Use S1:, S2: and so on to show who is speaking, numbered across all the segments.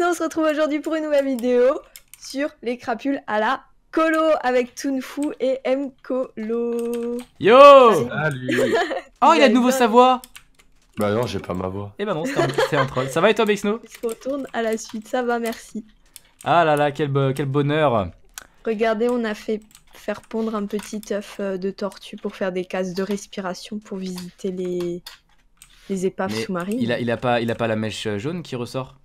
S1: on se retrouve aujourd'hui pour une nouvelle vidéo sur les crapules à la Colo avec Tunfu et M Yo Salut Oh, il a de nouveau sa
S2: voix Bah non, j'ai pas ma voix. Eh bah non, c'est un, un, troll. Ça va et toi, Bexno
S1: On retourne à la suite, ça va, merci.
S2: Ah là là, quel, quel bonheur
S1: Regardez, on a fait faire pondre un petit œuf euh, de tortue pour faire des cases de respiration pour visiter les, les épaves sous-marines. Il a, il,
S2: a pas, il a pas la mèche euh, jaune qui ressort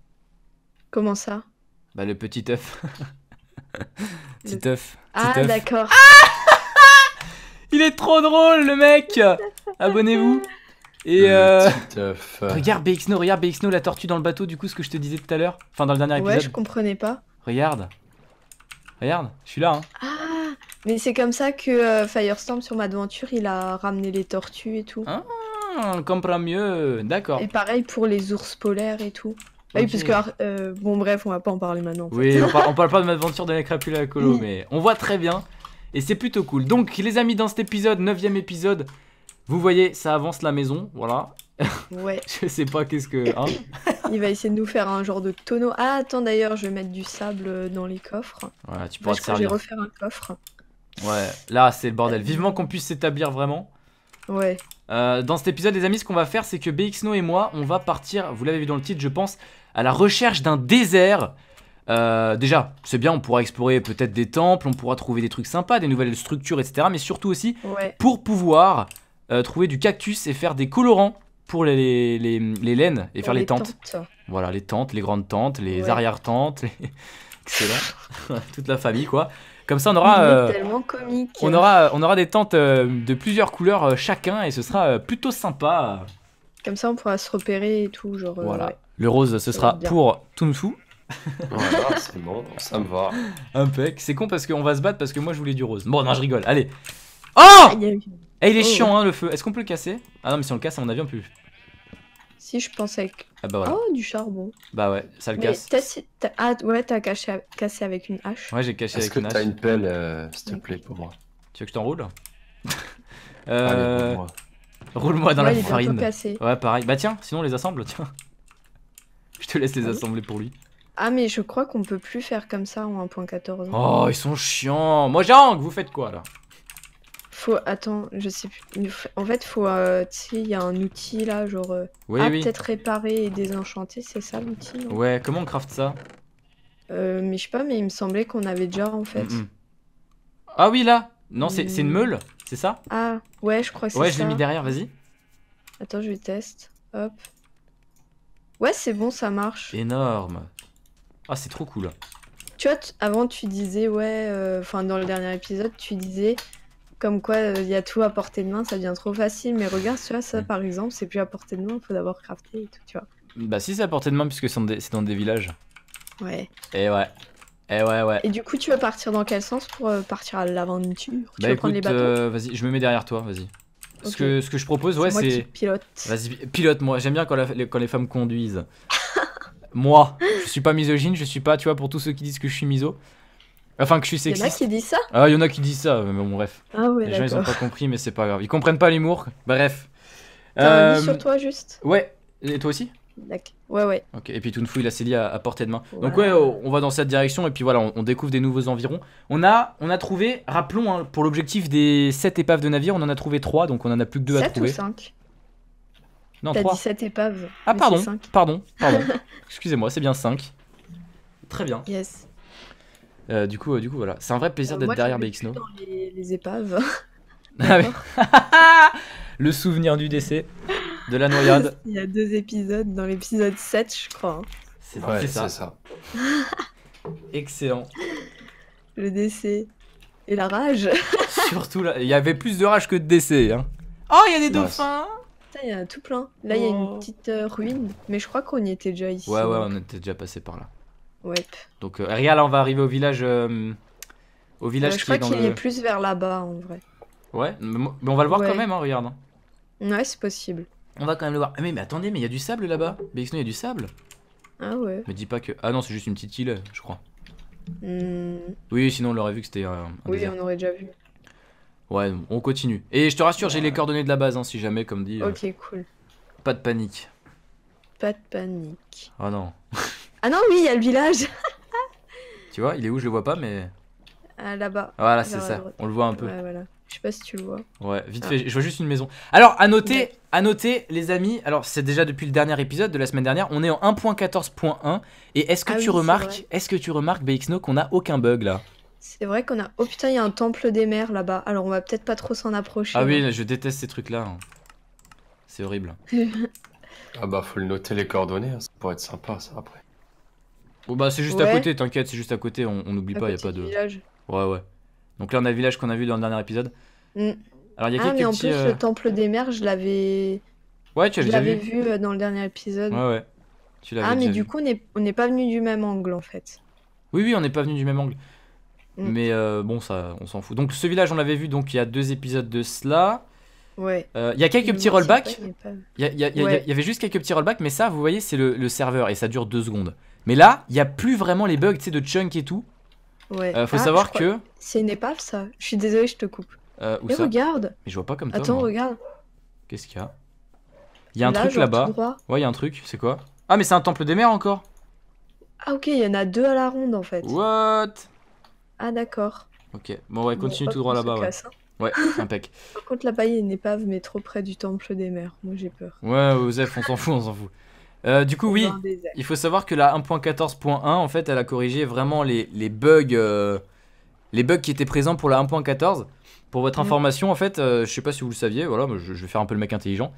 S2: Comment ça Bah le petit œuf. petit œuf. Ah d'accord. Il est trop drôle le mec Abonnez-vous et euh... regarde BXNO, regarde BXNO la tortue dans le bateau du coup ce que je te disais tout à l'heure, enfin dans le dernier épisode. Ouais, je
S1: comprenais pas.
S2: Regarde, regarde, je suis là. Hein. Ah,
S1: mais c'est comme ça que euh, Firestorm sur ma aventure il a ramené les tortues et tout. Ah,
S2: on comprend mieux, d'accord. Et
S1: pareil pour les ours polaires et tout. Ah oui, parce que. Ah, euh, bon, bref, on va pas en parler maintenant. Oui, on, parle,
S2: parle pas de l'aventure de la crapule à colo, mais on voit très bien. Et c'est plutôt cool. Donc, les amis, dans cet épisode, 9 épisode, vous voyez, ça avance la maison. Voilà. Ouais. je sais pas qu'est-ce que. Hein.
S1: Il va essayer de nous faire un genre de tonneau. Ah, attends, d'ailleurs, je vais mettre du sable dans les coffres.
S2: Voilà, tu pourras te servir. Je vais
S1: refaire un coffre.
S2: Ouais, là, c'est le bordel. Vivement qu'on puisse s'établir vraiment. Ouais. Euh, dans cet épisode les amis ce qu'on va faire c'est que BXNO et moi on va partir, vous l'avez vu dans le titre je pense, à la recherche d'un désert euh, déjà, c'est bien, on pourra explorer peut-être des temples, on pourra trouver des trucs sympas, des nouvelles structures, etc. Mais surtout aussi pour pouvoir euh, trouver du cactus et faire des colorants pour les, les, laines et faire les, tentes. Voilà, les tentes, les grandes tentes, les arrière-tentes, excellent, toute la famille quoi. Comme ça, on aura, euh, on aura, on aura des tentes euh, de plusieurs couleurs euh, chacun et ce sera plutôt sympa.
S1: Comme ça, on pourra se repérer et tout. Genre, voilà. Le
S2: rose, ce sera pour Tunfu. voilà, ah, c'est bon, ça me va. Impec. C'est con parce qu'on va se battre parce que moi je voulais du rose. Bon, non, je rigole. Allez. Ah, oh Eh, il est oh. chiant, hein, le feu. Est-ce qu'on peut le casser Ah non, mais si on le casse, on mon avis, on
S1: si, je pense avec... Ah bah Oh, du charbon.
S2: Bah ouais, ça le casse.
S1: ah ouais, t'as cassé, cassé avec une hache.
S2: Ouais, j'ai cassé avec une hache. Est-ce que t'as une pelle, euh, s'il te plaît, pour moi Tu veux que je t'enroule euh... Roule-moi dans la farine. Ouais, pareil. Bah tiens, sinon on les assemble, tiens. Je te laisse les ah assembler pour lui.
S1: Ah mais je crois qu'on peut plus faire comme ça en 1.14. Oh, ils sont
S2: chiants. Moi, Mojang, vous faites quoi là
S1: faut. Attends, je sais plus. En fait, faut. Euh, tu sais, il y a un outil là, genre. Euh, peut-être réparer et désenchanter, c'est ça l'outil
S2: Ouais, comment on craft ça
S1: euh, Mais je sais pas, mais il me semblait qu'on avait déjà en fait. Mm, mm.
S2: Ah oui, là Non, c'est une mm. meule, c'est ça Ah,
S1: ouais, je crois que c'est ça. Ouais, je l'ai mis derrière, vas-y. Attends, je vais tester. Hop. Ouais, c'est bon, ça marche.
S2: Énorme. Ah, c'est trop cool.
S1: Tu vois, avant tu disais, ouais, euh, enfin dans le dernier épisode, tu disais, comme quoi, il euh, y a tout à portée de main, ça devient trop facile. Mais regarde, tu vois, ça par exemple, c'est plus à portée de main, il faut d'abord crafter et tout, tu vois.
S2: Bah, si, c'est à portée de main, puisque c'est dans, des... villages. Ouais. Et ouais. Et ouais, ouais. Et
S1: du coup, tu vas partir dans quel sens pour euh, partir à l'aventure Tu bah, veux prendre les bateaux
S2: euh, Vas-y, je me mets derrière toi, vas-y. Ce, que, ce que je propose, ouais, c'est. pilote. Vas-y, pilote, moi. J'aime bien quand, quand les femmes conduisent. moi, je suis pas misogyne, je suis pas, tu vois, pour tous ceux qui disent que je suis miso. Enfin, que je suis sexiste. Il ah, y en a qui disent ça Ah, il y en a qui disent ça, mais bon, bref. Ah ouais, les gens, ils ont pas compris, mais c'est pas grave. Ils comprennent pas l'humour. Bref. T'as euh... sur toi, juste Ouais. Et toi aussi Ouais, ouais. Ok, et puis Toonfou, il a Célie à, à, portée de main. Donc, ouais, oh, on va dans cette direction, et puis voilà, on, découvre des nouveaux environs. On a, on a trouvé, rappelons, hein, pour l'objectif des 7 épaves de navire, on en a trouvé 3, donc on en a plus que 2 à trouver. 7 ou 5 Non, 3. T'as 7
S1: épaves. Ah, pardon,
S2: pardon, pardon, pardon. Excusez-moi, c'est bien 5.
S1: Très bien. Yes.
S2: Euh, du, coup, euh, du coup, voilà. C'est un vrai plaisir euh, d'être derrière BXNO. Dans
S1: les, épaves. Ah
S2: le souvenir du décès, de la noyade.
S1: Il y a deux épisodes, dans l'épisode 7, je crois. Hein. C'est ça. ça. Excellent. Le décès. Et la rage.
S2: Surtout là, il y avait plus de rage que de décès. Hein.
S1: Oh, il y a des dauphins Il y a tout plein. Là, il y a une oh. petite ruine, mais je crois qu'on y était déjà ici. Ouais, ouais, on
S2: était déjà passé par là. Donc, euh, on va arriver au village. Euh, au village euh, je crois qu'il est
S1: plus vers là-bas, en vrai.
S2: Ouais, mais, on va le voir quand même, hein, regarde. Hein.
S1: Ouais, c'est possible.
S2: On va quand même le voir. Ah, mais, attendez, mais il y a du sable là-bas. sinon il y a du sable. Ah ouais. Me dis pas que. Ah non, c'est juste une petite île, je crois. Hmm. Oui, sinon on l'aurait vu que c'était. Euh, oui, on aurait déjà vu. Ouais, on continue. Et je te rassure, j'ai les coordonnées de la base, hein, si jamais, comme dit. Ok, cool. Pas de panique.
S1: Pas de panique. Ah non. Ah non, oui, il y a le village.
S2: tu vois, il est où Je le vois pas, mais.
S1: Ah, là-bas. Voilà, c'est ça. On le voit un peu. voilà. Je sais pas si tu le vois.
S2: Ouais, vite ah. fait, je vois juste une maison. Alors, à noter, à noter les amis, alors c'est déjà depuis le dernier épisode de la semaine dernière, on est en 1.14.1 et ah est-ce que, tu remarques, est-ce que tu remarques BXNO qu'on a aucun bug là
S1: C'est vrai qu'on a Oh putain, il y a un temple des mers là-bas. Alors, on va peut-être pas trop s'en approcher. Ah oui,
S2: je déteste ces trucs là. Hein. C'est horrible. ah bah faut le noter les coordonnées, hein. ça pourrait être sympa ça après bah c'est juste à côté, t'inquiète, c'est juste à côté, on n'oublie pas, il a pas de... Village. Ouais, ouais. Donc là on a le village qu'on a vu dans le dernier épisode. Mm. Alors il y a ah, quelques mais en plus euh, le
S1: temple des mers, je l'avais...
S2: Ouais, tu l'avais vu,
S1: euh, dans le dernier épisode. Ouais, ouais. ah mais du coup on n'est pas venu du même angle en fait.
S2: Oui, oui, on n'est pas venu du même angle. Mm. Mais euh, bon, ça, on s'en fout. Donc ce village, on l'avait vu, donc il y a deux épisodes de cela.
S1: Ouais. Il y a quelques petits rollbacks. Il y,
S2: avait juste quelques petits rollbacks, mais ça, vous voyez, c'est le, serveur et ça dure deux secondes. Mais là, il n'y a plus vraiment les bugs de chunk et tout.
S1: Ouais. Euh, faut ah, savoir que. C'est une épave ça. Je suis désolé, je te coupe.
S2: Mais euh, eh, regarde. Mais je vois pas comme ça. Attends, regarde. Qu'est-ce qu'il y a Il y a un truc là-bas. Ouais, il y a un truc. C'est quoi Ah, mais c'est un temple des mers encore.
S1: Ah ok, il y en a deux à la ronde en fait. What Ah d'accord.
S2: Ok, bon ouais, continue tout droit là-bas. Ouais, Un hein. Par
S1: contre là-bas il y a une épave mais trop près du temple des mers, moi j'ai peur.
S2: Ouais, Osef, on s'en fout, on s'en fout. Euh, du coup, oui, il faut savoir que la 1.14.1, en fait, elle a corrigé vraiment les, bugs, euh, les bugs qui étaient présents pour la 1.14. Pour votre mm. information, en fait, euh, je sais pas si vous le saviez, voilà, je, vais faire un peu le mec intelligent.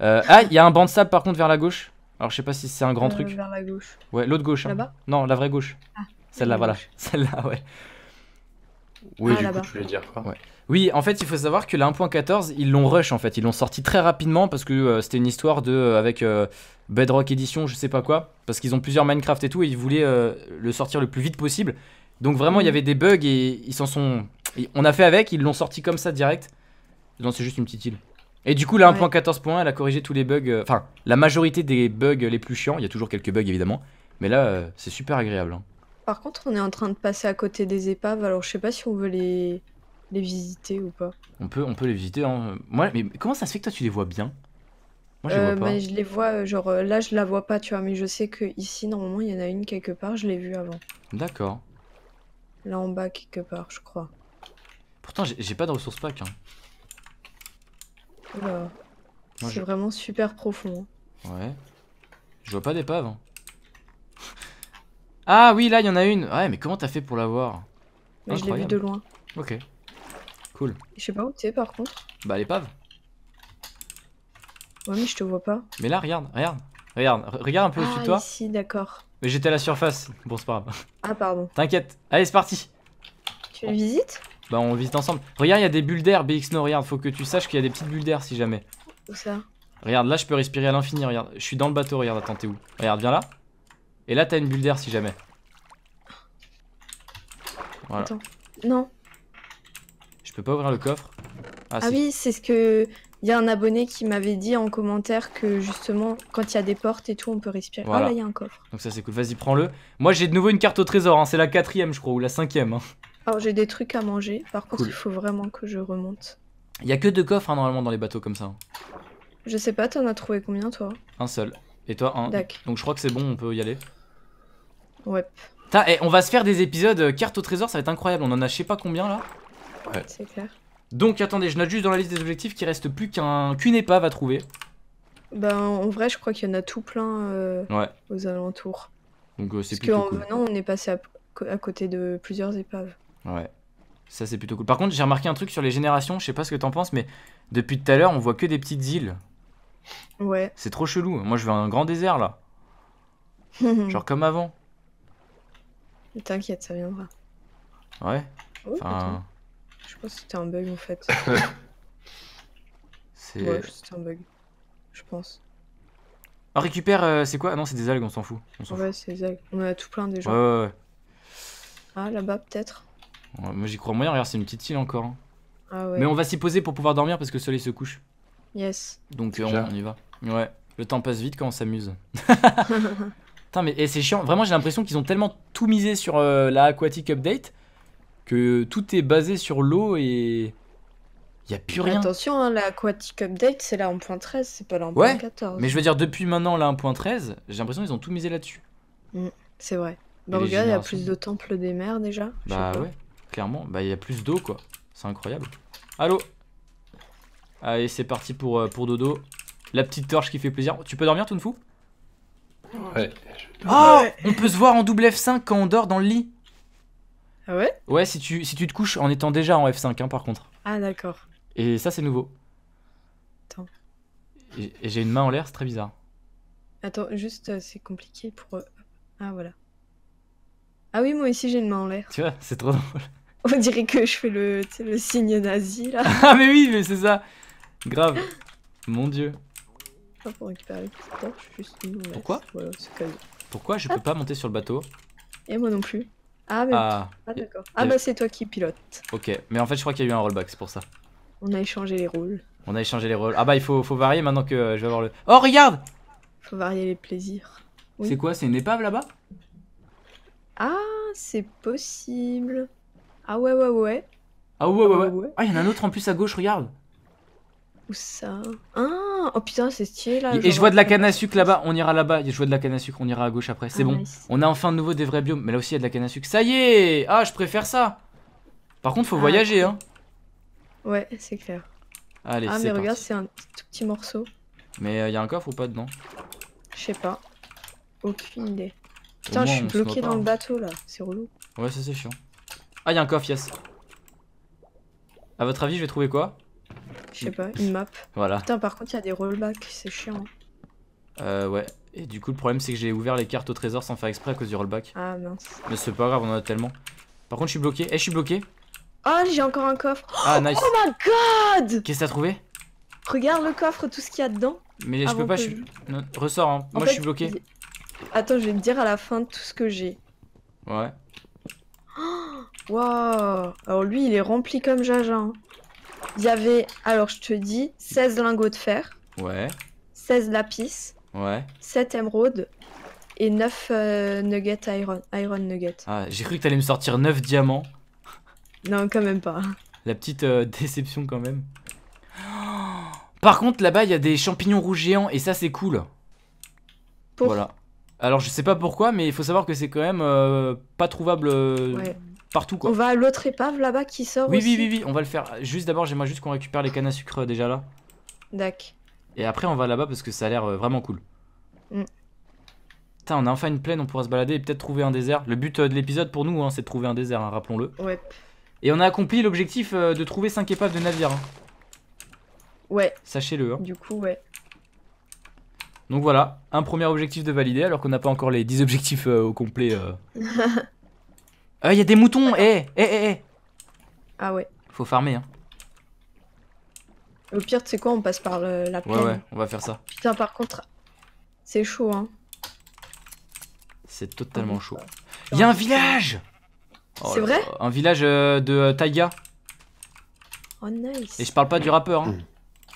S2: ah, il y a un banc de sable par contre vers la gauche. Alors, je sais pas si c'est un grand truc. Vers la gauche. Ouais, l'autre gauche. Hein. Là-bas Non, la vraie gauche. Ah, Celle-là, voilà. Celle-là, ouais. Oui, ah, du coup, dire Oui, en fait, il faut savoir que la 1.14, ils l'ont rush en fait. Ils l'ont sorti très rapidement parce que euh, c'était une histoire de. Euh, avec euh, Bedrock Edition, je sais pas quoi. Parce qu'ils ont plusieurs Minecraft et tout et ils voulaient le sortir le plus vite possible. Donc vraiment, il y mhm. avait des bugs et ils s'en sont. on a fait avec, ils l'ont sorti comme ça direct. Non, c'est juste une petite île. Et du coup, la 1.14.1, elle a corrigé tous les bugs. Enfin, la majorité des bugs les plus chiants. Il y a toujours quelques bugs évidemment. Mais là, c'est super agréable. Hein.
S1: Par contre, on est en train de passer à côté des épaves, alors je sais pas si on veut les, les visiter ou pas.
S2: On peut, on peut les visiter. Hein. Moi, mais comment ça se fait que toi tu les vois bien Moi, je les euh, vois je
S1: les vois, euh, genre euh, là, je la vois pas, tu vois, mais je sais que ici, normalement, il y en a une quelque part, je l'ai vue avant. D'accord. Là en bas, quelque part, je crois.
S2: Pourtant, j'ai pas de ressources pack. Hein. C'est
S1: vraiment super profond.
S2: Hein. Ouais. Je vois pas d'épave. Hein. Ah oui, là, il y en a une. Ouais, mais comment t'as fait pour l'avoir Je l'ai vu de loin. Ok. Cool.
S1: Je sais pas où t'es par contre. Bah, l'épave. Ouais, mais je te vois pas.
S2: Mais là, regarde, regarde. Regarde, regarde un peu au-dessus de ah, toi. ici, d'accord. Mais j'étais à la surface. Bon, c'est pas grave. Ah, pardon. T'inquiète. Allez, c'est parti.
S1: Tu le visites
S2: Bah, on visite ensemble. Regarde, il y a des bulles d'air, BX. Non, regarde, faut que tu saches qu'il y a des petites bulles d'air si jamais. Où ça Regarde, là, je peux respirer à l'infini. Regarde, je suis dans le bateau. Regarde, attends, t'es où Regarde, viens là. Et là, t'as une bulle d'air si jamais. Attends. Non. Je peux pas ouvrir le coffre. Ah, ah oui,
S1: c'est ce que. Il y a un abonné qui m'avait dit en commentaire que justement, quand il y a des portes et tout, on peut respirer. ah là, il y a un coffre.
S2: Donc ça, c'est cool. Vas-y, prends-le. Moi, j'ai de nouveau une carte au trésor. Hein. C'est la quatrième, je crois, ou la cinquième. Hein.
S1: Alors, j'ai des trucs à manger. Par contre, il faut vraiment que je remonte.
S2: Il y a que deux coffres, hein, normalement, dans les bateaux comme ça. Hein.
S1: Je sais pas, t'en as trouvé combien, toi
S2: Un seul. Et toi, un. Donc, je crois que c'est bon, on peut y aller. Ouais et eh, on va se faire des épisodes euh, carte au trésor, ça va être incroyable. On en a je sais pas combien là. Ouais. C'est clair. Donc attendez, je note juste dans la liste des objectifs qu'il reste plus qu'un qu'une épave à trouver.
S1: Ben en vrai, je crois qu'il y en a tout plein euh, aux alentours.
S2: Euh, Parce qu'en
S1: venant, on est passé à, côté de plusieurs épaves.
S2: Ouais. Ça c'est plutôt cool. Par contre, j'ai remarqué un truc sur les générations, je sais pas ce que t'en penses, mais depuis tout à l'heure, on voit que des petites îles. Ouais. C'est trop chelou. Moi, je veux un grand désert là.
S1: Genre comme avant. T'inquiète, ça viendra.
S2: Ouais hein.
S1: Je pense que c'était un bug en fait.
S2: c'est. Ouais,
S1: c'était un bug. Je pense.
S2: On ah, récupère, euh, c'est quoi ah Non, c'est des algues, on s'en fout. On
S1: ouais, c'est des algues. On a tout plein déjà. Ouais, Ah, là-bas peut-être.
S2: moi j'y crois moyen, regarde, c'est une petite île encore. Hein. Ah ouais. Mais on va s'y poser pour pouvoir dormir parce que le soleil se couche. Yes. Donc euh, on, y va. Ouais, le temps passe vite quand on s'amuse. mais eh, c'est chiant. Vraiment, j'ai l'impression qu'ils ont tellement tout misé sur euh, la Aquatic Update que tout est basé sur l'eau et. Il n'y a plus rien.
S1: Attention, hein, la Aquatic Update, c'est la 1.13, c'est pas la 1.14. Ouais, mais je veux
S2: dire, depuis maintenant la 1.13, j'ai l'impression qu'ils ont tout misé là-dessus.
S1: Mm, c'est vrai.
S2: Bah regarde, il y a plus
S1: de temples des mers déjà. Bah ouais,
S2: clairement. Bah il y a plus d'eau, quoi. C'est incroyable. Allô Allez, c'est parti pour, euh, pour Dodo. La petite torche qui fait plaisir. Tu peux dormir, tout fou. Oh On peut se voir en double F5 quand on dort dans le lit. Ah ouais Ouais, si tu, si tu te couches en étant déjà en F5, hein, par contre.
S1: Ah d'accord.
S2: Et ça, c'est nouveau. Attends. Et, j'ai une main en l'air, c'est très bizarre.
S1: Attends, juste, euh, c'est compliqué pour... Euh, ah voilà. Ah oui, moi aussi j'ai une main en l'air. Tu
S2: vois, c'est trop drôle.
S1: On dirait que je fais le, le signe nazi là. ah
S2: mais oui, mais c'est ça. Grave. Mon dieu
S1: pour récupérer juste
S2: Pourquoi Pourquoi je peux ah. pas monter sur le bateau
S1: Et moi non plus. Ah, mais ah. Ah, d'accord. Ah bah c'est toi qui pilote.
S2: Ok, mais en fait je crois qu'il y a eu un rollback, c'est pour ça.
S1: On a échangé les rôles.
S2: On a échangé les rôles. Ah bah il faut, varier maintenant que euh, je vais avoir le...
S1: Oh regarde Faut varier les plaisirs. C'est quoi C'est une épave là-bas Ah, c'est possible. Ah ouais ouais ouais.
S2: Ah ouais ouais ouais. Ah il y en a un autre en plus à gauche, regarde.
S1: Où ça Hein Oh putain, c'est stylé là. Et je vois de la euh, canne
S2: à sucre là-bas, on ira là-bas. Je vois de la canne à sucre, on ira à gauche après. C'est ah, bon. On a enfin de nouveau des vrais biomes. Mais là aussi, il y a de la canne à sucre. Ça y est Ah, je préfère ça. Par contre, faut ah, voyager, hein.
S1: Ouais, c'est clair.
S2: Allez, Ah, mais regarde,
S1: c'est un tout petit morceau.
S2: Mais il euh, y a un coffre ou pas dedans
S1: Je sais pas. Aucune idée. Putain, je suis bloqué dans le hein. bateau là. C'est relou.
S2: Ouais, ça c'est chiant. Ah, il y a un coffre, yes. A votre avis, je vais trouver quoi je sais mm. pas, une map. Voilà.
S1: Putain, par contre, il y a des rollbacks, c'est chiant. Hein.
S2: Euh, ouais. Et du coup, le problème, c'est que j'ai ouvert les cartes au trésor sans faire exprès à cause du rollback. Ah mince. Mais c'est pas grave, on en a tellement. Par contre, je suis bloqué. Eh, je suis bloqué.
S1: Ah, j'ai encore un coffre.
S2: Ah, oh nice. Oh my god Qu'est-ce que t'as trouvé
S1: Regarde le coffre, tout ce qu'il y a dedans.
S2: Mais je peux pas, je ressort, hein. moi je suis bloqué.
S1: Attends, je vais te dire à la fin tout ce que j'ai. Ouais. Wow, Alors lui, il est rempli comme Jaja. Hein. Il y avait, alors je te dis, 16 lingots de fer. Ouais. 16 lapis. Ouais. 7 émeraudes. Et 9 euh, nuggets iron, iron nuggets.
S2: Ah, j'ai cru que t'allais me sortir 9 diamants.
S1: Non, quand même pas.
S2: La petite euh, déception quand même. Par contre, là-bas, il y a des champignons rouges géants et ça, c'est cool. Pour... Voilà. Alors, je sais pas pourquoi, mais il faut savoir que c'est quand même euh, pas trouvable ouais. On
S1: va à l'autre épave là-bas qui sort. Oui, aussi. oui, oui, oui, on
S2: va le faire. Juste d'abord, j'aimerais juste qu'on récupère les cannes à sucre euh, déjà là. Dac. Et après, on va là-bas parce que ça a l'air euh, vraiment cool. Mm. Putain, on a enfin une plaine, on pourra se balader et peut-être trouver un désert. Le but euh, de l'épisode pour nous, hein, c'est de trouver un désert, hein, rappelons-le. Ouais. Et on a accompli l'objectif de trouver 5 épaves de navire. Hein. Ouais. Sachez-le.
S1: Du coup, ouais.
S2: Donc voilà, un premier objectif de valider alors qu'on n'a pas encore les 10 objectifs au complet. Ah, des moutons Eh Eh Eh Eh Ah ouais. Faut farmer, hein.
S1: Au pire, tu sais quoi On passe par la plaine. Ouais, ouais, on va faire ça. Putain, par contre, c'est chaud, hein.
S2: C'est totalement chaud. Y'a un village oh C'est vrai Un village euh, de euh, Taïga.
S1: Oh, nice. Et je parle pas du rappeur, hein.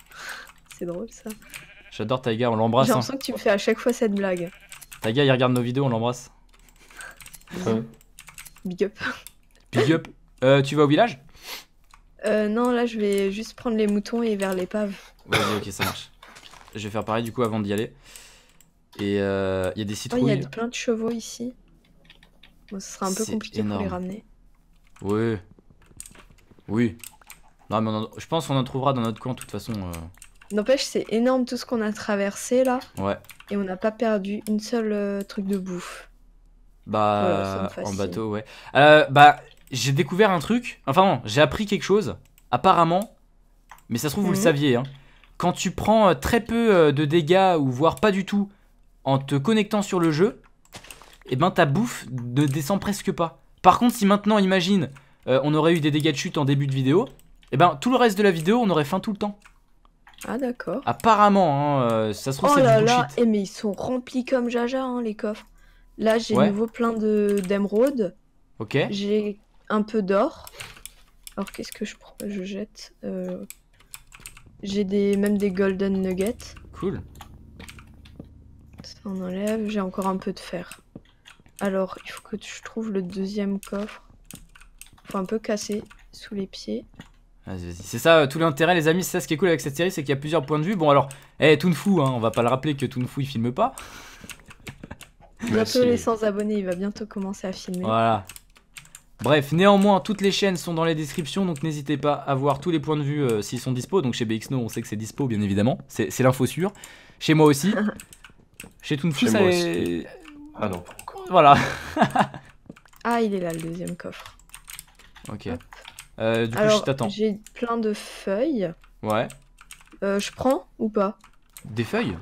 S1: C'est drôle, ça.
S2: J'adore Taiga, on l'embrasse. J'ai hein. l'impression
S1: que tu me fais à chaque fois cette blague.
S2: Taïga, il regarde nos vidéos, on l'embrasse. Big up. Big up. Euh, tu vas au village
S1: euh, Non, là, je vais juste prendre les moutons et vers l'épave.
S2: Ouais, ok, ça marche. Je vais faire pareil du coup avant d'y aller. Et euh, oh, il y a des citrouilles. Il y a
S1: plein de chevaux ici. ce sera un peu compliqué pour les ramener.
S2: Oui. Oui. Non, mais je pense qu'on en trouvera dans notre coin de toute façon. Euh.
S1: N'empêche, c'est énorme tout ce qu'on a traversé là. Ouais. Et on n'a pas perdu une seule truc de bouffe.
S2: Bah, en bateau, ouais. Euh, bah, j'ai découvert un truc. Enfin, non, j'ai appris quelque chose. Apparemment, mais ça se trouve, vous le mhm. saviez. Hein. Quand tu prends euh, très peu euh, de dégâts ou voire pas du tout en te connectant sur le jeu, et eh ben ta bouffe ne descend presque pas. Par contre, si maintenant, imagine, on aurait eu des dégâts de chute en début de vidéo, et eh ben tout le reste de la vidéo, on aurait faim tout le temps. Ah d'accord. Apparemment, hein, ça se trouve, oh là là,
S1: eh, mais ils sont remplis comme Jaja, hein, les coffres. Là, j'ai nouveau plein de d'émeraudes. Ok. J'ai un peu d'or. Alors, qu'est-ce que je Je jette. Euh, j'ai des même des golden nuggets. Cool. Ça, on enlève. J'ai encore un peu de fer. Alors, il faut que je trouve le deuxième coffre. Faut un peu casser sous les pieds.
S2: C'est ça euh, tout l'intérêt les amis, c'est ça ce qui est cool avec cette série, c'est qu'il y a plusieurs points de vue. Bon alors, eh hey, Toonfou, hein, on va pas le rappeler que Toonfou il filme pas. Bah bientôt les
S1: sans abonnés, il va bientôt commencer à filmer. Voilà.
S2: Bref, néanmoins, toutes les chaînes sont dans les descriptions, donc n'hésitez pas à voir tous les points de vue euh, s'ils sont dispo. Donc chez BXNO, on sait que c'est dispo, bien évidemment. C'est l'info sûre. Chez moi aussi. chez Toonfou, ça Ah non, Voilà.
S1: ah, il est là, le deuxième coffre.
S2: Ok. Euh, du coup, je t'attends.
S1: J'ai plein de feuilles. Ouais. Euh, je prends ou pas
S2: Des feuilles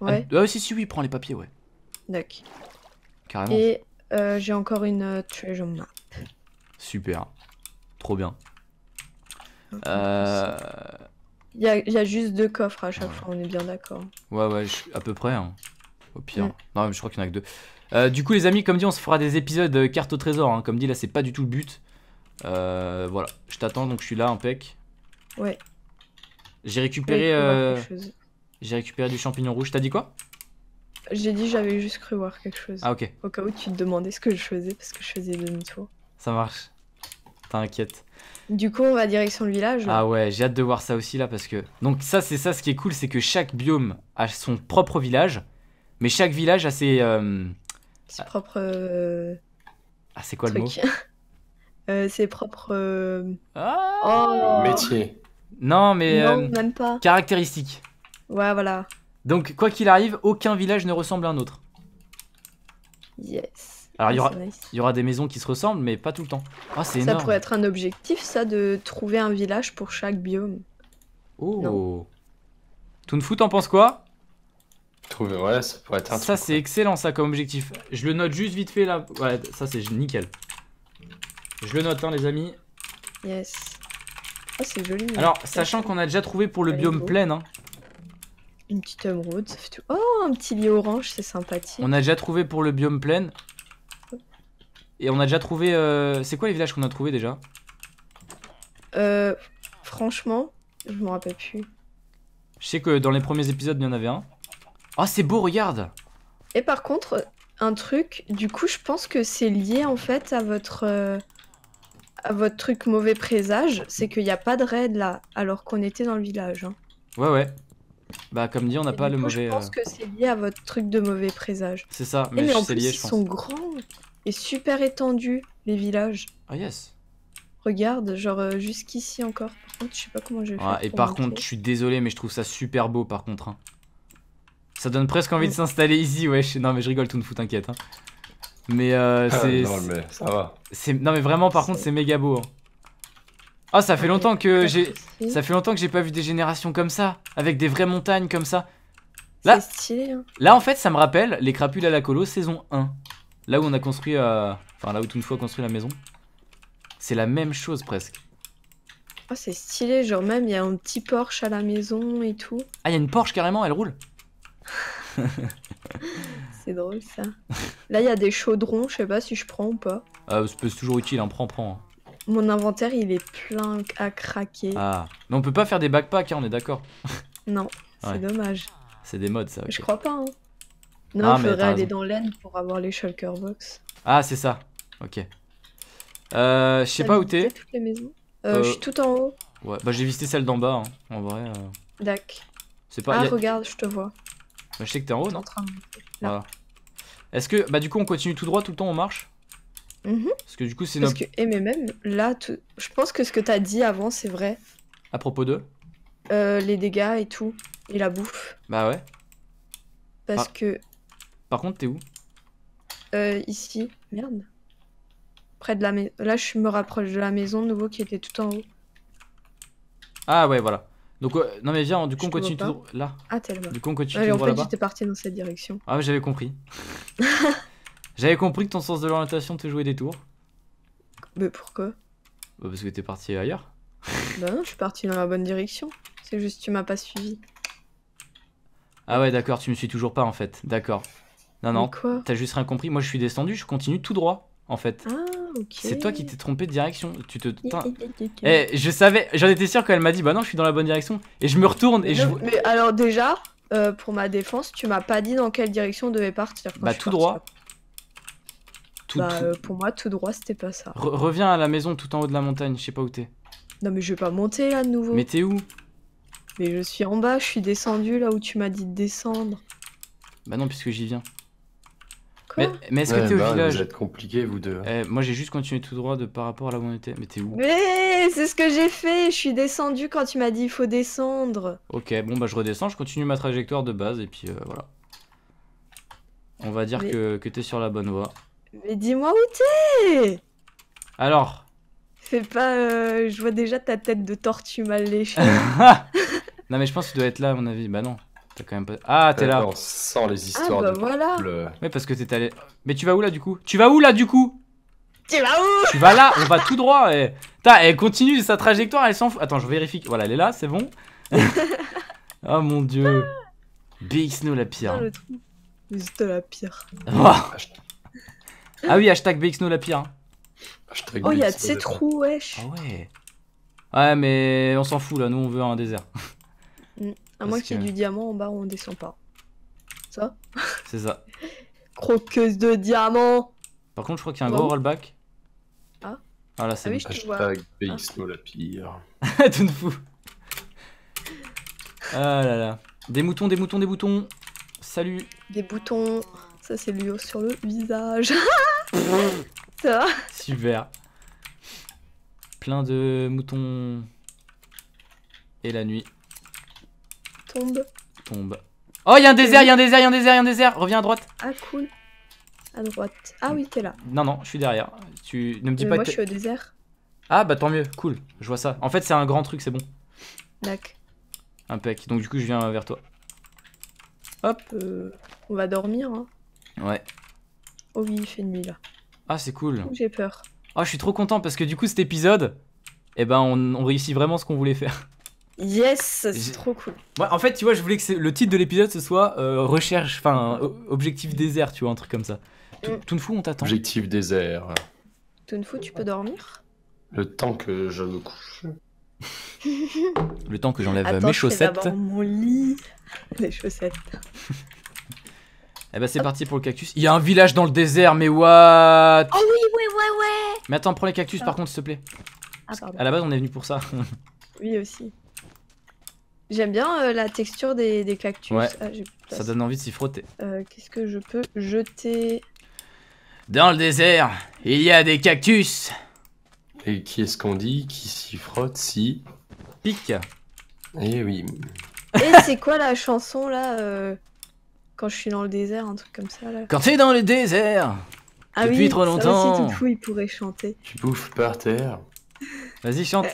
S2: Ouais. Ah, ah, si, si, oui, prends les papiers, ouais. Et
S1: euh, j'ai encore une euh, treasure map.
S2: Super. Trop bien. Euh.
S1: Il, y a, juste deux coffres à chaque fois, on est bien d'accord.
S2: Ouais, ouais, à peu près. Hein. Au pire. Non, mais je crois qu'il y en a que deux. du coup, les amis, comme dit, on se fera des épisodes cartes au trésor. Hein. Comme dit, là, c'est pas du tout le but. voilà, je t'attends, donc je suis là, impec. Ouais. J'ai récupéré. J'ai récupéré du champignon rouge. T'as dit quoi
S1: j'ai dit j'avais juste cru voir quelque chose. Ah ok. Au cas où tu te demandais ce que je faisais parce que je faisais demi-tour.
S2: Ça marche. T'inquiète.
S1: Du coup, on va direction le village. Ah
S2: ouais, j'ai hâte de voir ça aussi là parce que donc ça c'est ça ce qui est cool, c'est que chaque biome a son propre village, mais chaque village a ses euh,
S1: ses propres. Ah c'est quoi le mot euh, Ses propres. Ah oh Métier.
S2: Non mais non, euh, même pas. Caractéristiques. Ouais voilà. Donc, quoi qu'il arrive, aucun village ne ressemble à un autre. Yes. Alors, il y, aura, ah, des maisons qui se ressemblent, mais pas tout le temps. Ah, c'est énorme. Ça pourrait
S1: être un objectif, ça, de trouver un village pour chaque biome.
S2: Oh. Toonfoo, t'en penses quoi Trouver, ouais, ça pourrait être un Ça, c'est excellent, ça, comme objectif. Je le note juste vite fait, là. Ouais, ça, c'est nickel. Je le note, hein, les amis.
S1: Yes. Oh, c'est joli. Alors, sachant qu'on a déjà trouvé pour le biome plein, hein, une petite émeraude, ça tout. Oh, un petit lit orange, c'est sympathique. On a
S2: déjà trouvé pour le biome plein. Et on a déjà trouvé... Euh, c'est quoi les villages qu'on a trouvé déjà
S1: euh, Franchement, je m'en rappelle plus.
S2: Je sais que dans les premiers épisodes, il y en avait un. Ah, oh, c'est beau, regarde
S1: Et par contre, un truc, du coup, je pense que c'est lié en fait à votre... Euh, à votre truc mauvais présage, c'est qu'il n'y a pas de raid là, alors qu'on était dans le village. Hein.
S2: Ouais, ouais. Bah comme dit, on n'a pas le mauvais... Je pense euh, que
S1: c'est lié à votre truc de mauvais présage. C'est ça, eh, mais, c'est lié, je pense. Ils sont grands et super étendus, les villages. Ah yes. Regarde, genre euh, jusqu'ici encore. Par contre, je sais pas comment je vais ah, Et par contre, je
S2: suis désolé, mais je trouve ça super beau par contre. Hein. Ça donne presque envie de s'installer ici, wesh. Ouais. Non, mais je rigole, tout ne fou t'inquiète. Hein. Mais euh, ah, c'est. non, mais vraiment, par contre, c'est méga beau. Hein oh, ça fait longtemps que j'ai ça fait longtemps que j'ai pas vu des générations comme ça, avec des vraies montagnes comme ça. Là, stylé, hein. là en fait, ça me rappelle les crapules à la colo saison 1. Là où on a construit euh, enfin là où tout une fois construit la maison. C'est la même chose presque. Oh,
S1: c'est stylé, genre même il y a un petit Porsche à la maison et tout.
S2: Ah, il y a une Porsche carrément, elle roule.
S1: c'est drôle ça. Là, il y a des chaudrons, je sais pas si je prends ou pas.
S2: c'est euh, toujours utile, hein. prends, prends. Hein.
S1: Mon inventaire, il est plein à craquer.
S2: Ah, mais on peut pas faire des backpacks, hein, on est d'accord.
S1: non, c'est dommage.
S2: C'est des modes, ça. Je crois
S1: pas. Hein. Non, ah, je il aller dans l'aine pour avoir les shulker box.
S2: Ah, c'est ça. Ok. Euh, je sais pas où t'es. Euh, je suis euh, tout en haut. Ouais, bah j'ai visité celle d'en bas, hein. en vrai. Euh. D'accord. C'est pas. Ah,
S1: regarde, je te vois.
S2: Bah, je sais que t'es en haut, non Est-ce que bah du coup on continue tout droit tout le temps, on marche Mhm. Parce que du coup, c'est Parce que, et
S1: eh, mais même là, je pense que ce que t'as dit avant, c'est vrai. À propos de euh, Les dégâts et tout, et la bouffe. Bah ouais. Parce ah. que. Par contre, t'es où euh, Ici. Merde. Près de la maison. Là, je me rapproche de la maison de nouveau qui était tout en haut.
S2: Ah ouais, voilà. Donc, euh, non mais viens, du coup, on continue là. Ah, tellement. Du coup, on continue
S1: parti dans cette direction.
S2: Ah, j'avais compris. J'avais compris que ton sens de l'orientation te jouait des tours. Mais pourquoi bah Parce que t'es parti ailleurs.
S1: Bah non, je suis parti dans la bonne direction. C'est juste que tu m'as pas suivi.
S2: Ah ouais, d'accord, tu me suis toujours pas en fait. D'accord. Non, non, t'as juste rien compris. Moi, je suis descendu, je continue tout droit en fait. Ah. ok. C'est toi qui t'es trompé de direction. Tu te. eh, je savais, j'en étais sûr quand elle m'a dit bah non, je suis dans la bonne direction. Et je me retourne et je.
S1: Mais alors déjà, euh, pour ma défense, tu m'as pas dit dans quelle direction on devait partir. Bah tout
S2: droit bah, euh,
S1: pour moi, tout droit, c'était pas ça. reviens
S2: à la maison tout en haut de la montagne, je sais pas où t'es.
S1: Non, mais je vais pas monter là de nouveau. Mais t'es où Mais je suis en bas, je suis descendu là où tu m'as dit de descendre.
S2: Bah non, puisque j'y viens. mais, est-ce que t'es au bah, village compliqué, vous deux. Hein. Eh, moi, j'ai juste continué tout droit de par rapport à là où on était. Mais t'es où
S1: Mais c'est ce que j'ai fait. Je suis descendu quand tu m'as dit il faut descendre.
S2: Ok, bon bah je redescends, je continue ma trajectoire de base et puis euh, voilà. On va dire que, que t'es sur la bonne voie.
S1: Mais dis-moi où t'es Alors Fais pas... Euh, je vois déjà ta tête de tortue mal léchée.
S2: non mais je pense que tu dois être là à mon avis. Bah non. T'as quand même pas... Ah t'es là euh, On les ah, histoires bah voilà. Euh. Mais parce que t'es allé... Mais tu vas où là du coup Tu vas où là du coup tu vas où Tu vas là, on va tout droit. Et... Eh. elle continue sa trajectoire, elle s'en fout. Attends, je vérifie. Voilà, elle est là, c'est bon. oh mon dieu. Big Snow la pire.
S1: Ah, la pire.
S2: Ah oui, hashtag BXNO la pire. Hein. oh, il y a de ces trous, wesh. Ah ouais. Ouais, mais on s'en fout là, nous on veut un désert.
S1: Mm. À moins qu'il y ait du diamant en bas, on descend pas. Ça C'est ça. Croqueuse de diamant
S2: Par contre, je crois qu'il y a un bah gros rollback.
S1: Ah Ah là, ah c'est Hashtag ah.
S2: BXNO la pire. Tout fou. Ah là là. Des moutons, des moutons, des boutons. Salut. Des boutons. Ça, c'est lui sur le visage. Ça Super. Plein de moutons. Et la nuit. Tombe. Tombe.
S1: Oh, il un désert, il un désert, il un désert, y'a un désert. Reviens à droite. Ah, cool. À droite. Ah oui, t'es là.
S2: Non, non, je suis derrière. Tu ne me dis pas que. Moi, je suis au désert. Ah, bah tant mieux, cool. Je vois ça. En fait, c'est un grand truc, c'est bon. Un Impec. Donc, du coup, je viens vers toi.
S1: Hop. Euh, on va dormir. Hein. Ouais. Oh oui, il fait nuit là. Ah, c'est cool. J'ai peur.
S2: Ah, je suis trop content parce que du coup, cet épisode, eh ben, on, réussit vraiment ce qu'on voulait faire.
S1: Yes, c'est trop cool.
S2: en fait, tu vois, je voulais que le titre de l'épisode ce soit euh, recherche, enfin objectif désert, tu vois, un truc comme ça. Mm. ne on t'attend. Objectif désert.
S1: fous, tu peux dormir
S2: Le temps que je me couche.
S1: le
S2: temps que j'enlève mes chaussettes. Je
S1: dans mon lit, les chaussettes.
S2: Eh ben c'est parti pour le cactus. Il y a un village dans le désert, mais what Oh oui, ouais, ouais, ouais Mais attends, prends les cactus par contre, s'il te plaît. Ah, à la base, on est venu pour ça.
S1: oui, aussi. J'aime bien euh, la texture des, cactus. Ah,
S2: ça donne envie de s'y frotter.
S1: Euh, qu'est-ce que je peux jeter
S2: Dans le désert, il y a des cactus Et qui est-ce qu'on dit qui s'y frotte si... Pique Eh oui.
S1: Et c'est quoi la chanson, là euh quand je suis dans le désert, un truc comme ça là. Quand
S2: t'es dans le désert ah Depuis trop longtemps ça
S1: il pourrait chanter.
S2: Tu bouffes par terre. Vas-y, chante.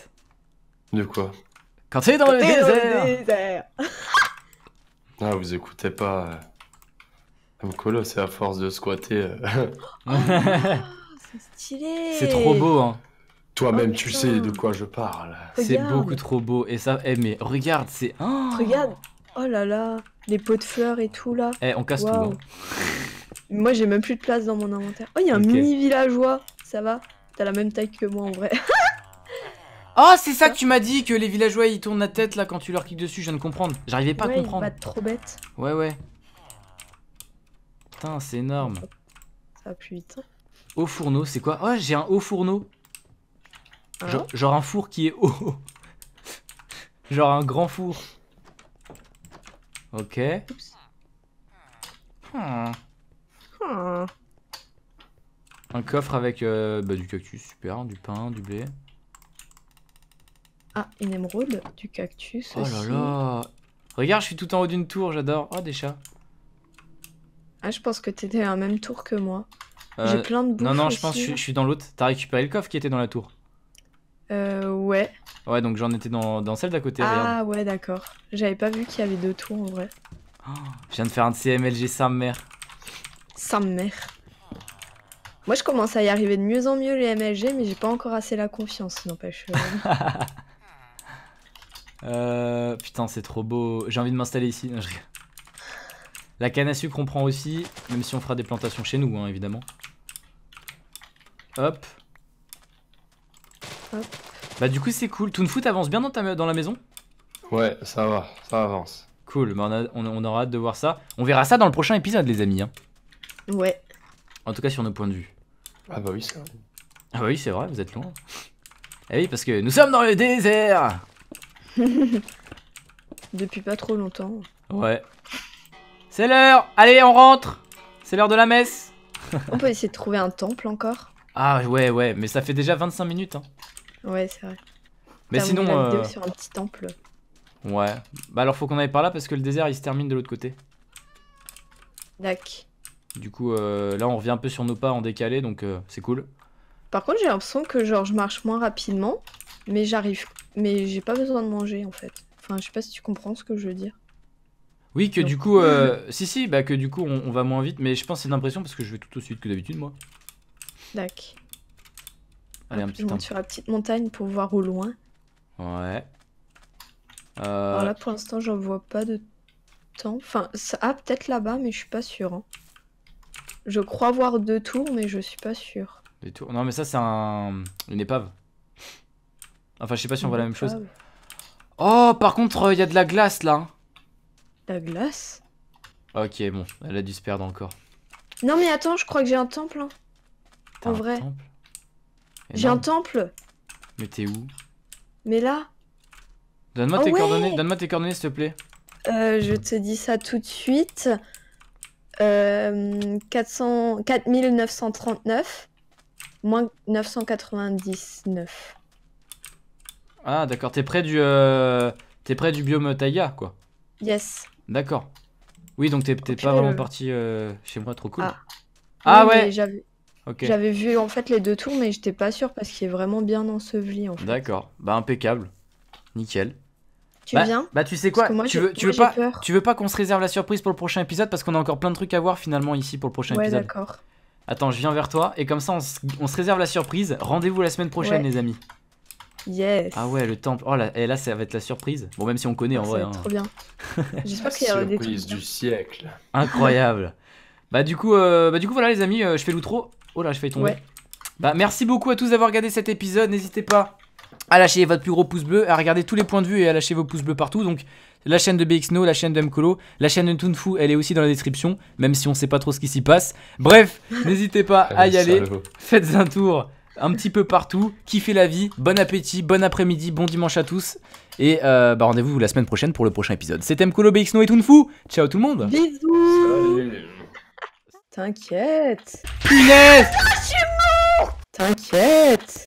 S2: Euh, de quoi Quand t'es dans, dans, le désert Ah, vous écoutez pas. un euh, Colosse à force de squatter. Euh. Oh,
S1: c'est stylé C'est trop beau,
S2: hein toi-même, oh, tu sais de quoi je parle. C'est beaucoup trop beau. Et ça, Eh mais regarde, c'est. Oh.
S1: regarde, Oh là là, les pots de fleurs et tout là. Eh, on casse tout. Hein. Moi, j'ai même plus de place dans mon inventaire. Oh, il y a un mini villageois, ça va T'as la même taille que moi en vrai.
S2: oh, c'est ça que tu m'as dit que les villageois ils tournent la tête là quand tu leur cliques dessus, je viens de comprendre. J'arrivais pas à comprendre. trop bête. Ouais, ouais. Putain, c'est énorme. Ça va plus vite. Haut hein. fourneau, c'est quoi Oh, j'ai un haut fourneau. genre un four qui est haut. genre un grand four. Ok. Un coffre avec euh, bah, du cactus, super, du pain, du blé.
S1: Ah, une émeraude, du cactus. Oh là là
S2: Regarde, je suis tout en haut d'une tour, j'adore. Oh, des chats.
S1: Ah, je pense que t'étais à la même tour que moi.
S2: Euh, J'ai plein de bouffe. Non, non, je pense que je suis dans l'autre. T'as récupéré le coffre qui était dans la tour.
S1: Euh, ouais.
S2: Ouais, donc j'en étais dans, celle d'à côté. Ah
S1: ouais, d'accord. J'avais pas vu qu'il y avait deux tours en vrai.
S2: Oh, je viens de faire un CMLG sa mère.
S1: Sa mère. Moi, je commence à y arriver de mieux en mieux les MLG, mais j'ai pas encore assez la confiance, n'empêche. Euh.
S2: euh, putain, c'est trop beau. J'ai envie de m'installer ici. La canne à sucre, on prend aussi, même si on fera des plantations chez nous, hein, évidemment. Hop. Hop. Bah du coup c'est cool. Toonfoot avance bien dans, ta, dans la maison Ouais, ça va, ça avance. Cool, bah on, aura hâte de voir ça. On verra ça dans le prochain épisode les amis. Hein. Ouais. En tout cas sur nos points de vue. Ah bah oui, c'est vrai. Ah bah oui, c'est vrai, vous êtes loin. Eh oui, parce que nous sommes dans le désert
S1: Depuis pas trop longtemps.
S2: Ouais. C'est l'heure Allez, on rentre C'est l'heure de la messe On peut essayer de
S1: trouver un temple encore.
S2: Ah ouais, ouais, mais ça fait déjà 25 minutes. Hein. Ouais, c'est vrai. Mais sinon. La euh, vidéo sur
S1: un petit temple.
S2: Ouais. Bah alors faut qu'on aille par là parce que le désert il se termine de l'autre côté. Dac. Du coup euh, là on revient un peu sur nos pas en décalé donc euh, c'est cool.
S1: Par contre j'ai l'impression que genre je marche moins rapidement mais j'arrive mais j'ai pas besoin de manger en fait. Enfin je sais pas si tu comprends ce que je veux dire.
S2: Oui que du coup si si bah que du coup on, va moins vite mais je pense que c'est l'impression parce que je vais tout aussi vite que d'habitude moi. D'accord. On un sur
S1: la petite montagne pour voir au loin.
S2: Ouais. Alors là, euh,
S1: pour l'instant, j'en vois pas de temps. Enfin, ça... ah, peut-être là-bas, mais je suis pas sûr. Hein. Je crois voir deux tours, mais je suis pas sûr.
S2: Des tours Non, mais ça, c'est un... une épave. Enfin, je sais pas si on voit la même chose. Oh, par contre, euh, il y a de la glace là. La glace Ok, bon, elle a dû se perdre encore.
S1: Non, mais attends, je crois que j'ai un temple. Hein. En vrai. Eh J'ai un temple. Mais t'es où Mais là.
S2: Donne-moi ah tes coordonnées, donne-moi tes coordonnées s'il te plaît.
S1: Euh, je te dis ça tout de suite. Euh, 400... 4939 moins 999.
S2: Ah d'accord, t'es près du euh... t'es près du biome Taiga quoi. Yes. D'accord. Oui donc t'es pas vraiment parti euh, chez moi, trop cool. Ah,
S1: ah ouais. J'avais vu en fait les deux tours, mais j'étais pas sûr parce qu'il est vraiment bien enseveli. En fait.
S2: D'accord, bah impeccable, nickel. Tu bah, viens Bah tu sais quoi Tu veux, pas, tu veux pas qu'on se réserve la surprise pour le prochain épisode parce qu'on a encore plein de trucs à voir finalement ici pour le prochain ouais, épisode. D'accord. Attends, je viens vers toi et comme ça on se, réserve la surprise. Rendez-vous la semaine prochaine les amis. Yes. Ah ouais, le temple. Oh là, et là ça va être la surprise. Bon même si on connaît en vrai. C'est hein. Trop bien.
S1: J'espère qu'il y aura du
S2: siècle. Incroyable. bah du coup, euh, bah du coup voilà les amis, euh, je fais l'outro. Oh là, je fais tomber. Bah, merci beaucoup à tous d'avoir regardé cet épisode. N'hésitez pas à lâcher votre plus gros pouce bleu, à regarder tous les points de vue et à lâcher vos pouces bleus partout. Donc, la chaîne de BXNO, la chaîne de Mkolo, la chaîne de Tunfu, elle est aussi dans la description, même si on sait pas trop ce qui s'y passe. Bref, n'hésitez pas ah à y aller. Faites un tour un petit peu partout. Kiffez la vie. Bon appétit, bon après-midi, bon dimanche à tous. Et euh, bah rendez-vous la semaine prochaine pour le prochain épisode. C'était Mkolo BXNO et Tunfu. Ciao tout le monde.
S1: Bisous. T'inquiète. Punaise ah, T'inquiète